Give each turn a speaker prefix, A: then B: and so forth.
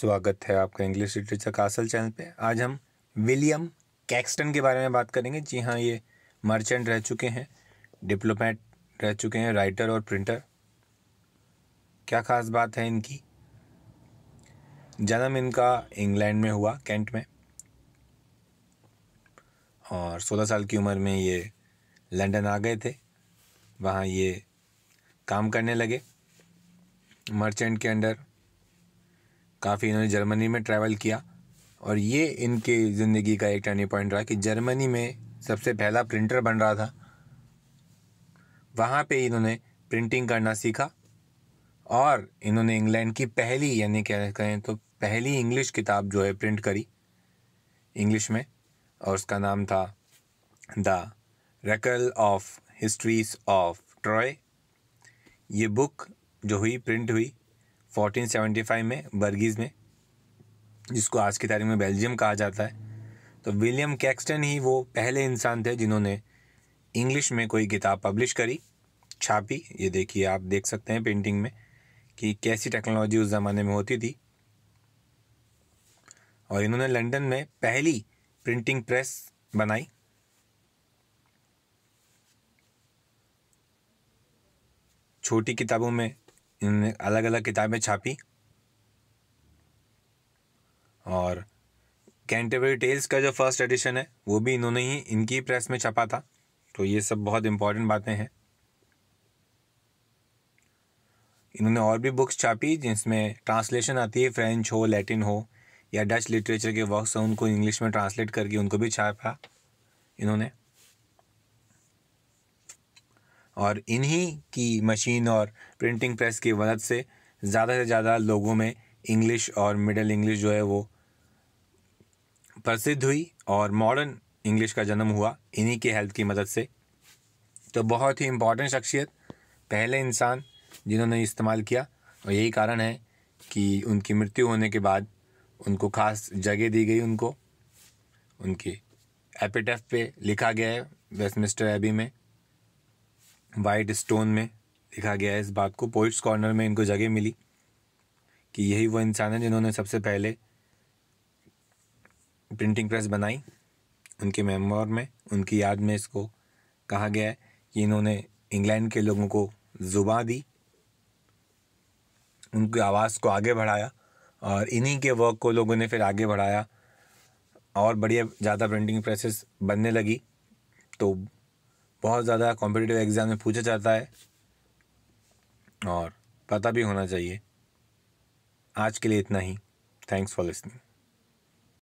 A: स्वागत है आपका इंग्लिश लिटरेचर का असल चैनल पे आज हम विलियम कैक्सटन के बारे में बात करेंगे जी हाँ ये मर्चेंट रह चुके हैं डिप्लोमेट रह चुके हैं राइटर और प्रिंटर क्या ख़ास बात है इनकी जन्म इनका इंग्लैंड में हुआ कैंट में और 16 साल की उम्र में ये लंदन आ गए थे वहाँ ये काम करने लगे मर्चेंट के अंडर काफ़ी इन्होंने जर्मनी में ट्रैवल किया और ये इनके ज़िंदगी का एक टर्निंग पॉइंट रहा कि जर्मनी में सबसे पहला प्रिंटर बन रहा था वहाँ पे इन्होंने प्रिंटिंग करना सीखा और इन्होंने इंग्लैंड की पहली यानी क्या कहें तो पहली इंग्लिश किताब जो है प्रिंट करी इंग्लिश में और उसका नाम था the recuyell of histories of Troy ये बुक जो हुई प्रिंट हुई 1475 में बर्गीज़ में जिसको आज की तारीख में बेल्जियम कहा जाता है तो विलियम कैक्सटन ही वो पहले इंसान थे जिन्होंने इंग्लिश में कोई किताब पब्लिश करी छापी ये देखिए आप देख सकते हैं पेंटिंग में कि कैसी टेक्नोलॉजी उस ज़माने में होती थी और इन्होंने लंदन में पहली प्रिंटिंग प्रेस बनाई छोटी किताबों में इन्होंने अलग अलग किताबें छापी और कैंटेबरी टेल्स का जो फर्स्ट एडिशन है वो भी इन्होंने ही इनकी प्रेस में छपा था तो ये सब बहुत इम्पोर्टेंट बातें हैं इन्होंने और भी बुक्स छापी जिसमें ट्रांसलेशन आती है फ्रेंच हो लैटिन हो या डच लिटरेचर के वर्क्स हैं उनको इंग्लिश में ट्रांसलेट करके उनको भी छापा इन्होंने और इन्हीं की मशीन और प्रिंटिंग प्रेस की मदद से ज़्यादा से ज़्यादा लोगों में इंग्लिश और मिडिल इंग्लिश जो है वो प्रसिद्ध हुई और मॉडर्न इंग्लिश का जन्म हुआ इन्हीं के हेल्प की मदद से तो बहुत ही इम्पॉर्टेंट शख्सियत पहले इंसान जिन्होंने इस्तेमाल किया और यही कारण है कि उनकी मृत्यु होने के बाद उनको खास जगह दी गई उनको उनके एपिटेफ पे लिखा गया है वेस्टमिस्टर एबी में वाइट स्टोन में लिखा गया है इस बात को पोइट्स कॉर्नर में इनको जगह मिली कि यही वो इंसान है जिन्होंने सबसे पहले प्रिंटिंग प्रेस बनाई उनके मेमोर में उनकी याद में इसको कहा गया है कि इन्होंने इंग्लैंड के लोगों को जुबा दी उनकी आवाज़ को आगे बढ़ाया और इन्हीं के वर्क को लोगों ने फिर आगे बढ़ाया और बढ़िया ज़्यादा प्रिंटिंग प्रेसेस बनने लगी तो बहुत ज़्यादा कॉम्पिटिटिव एग्ज़ाम में पूछा जाता है और पता भी होना चाहिए आज के लिए इतना ही थैंक्स फॉर लिसनिंग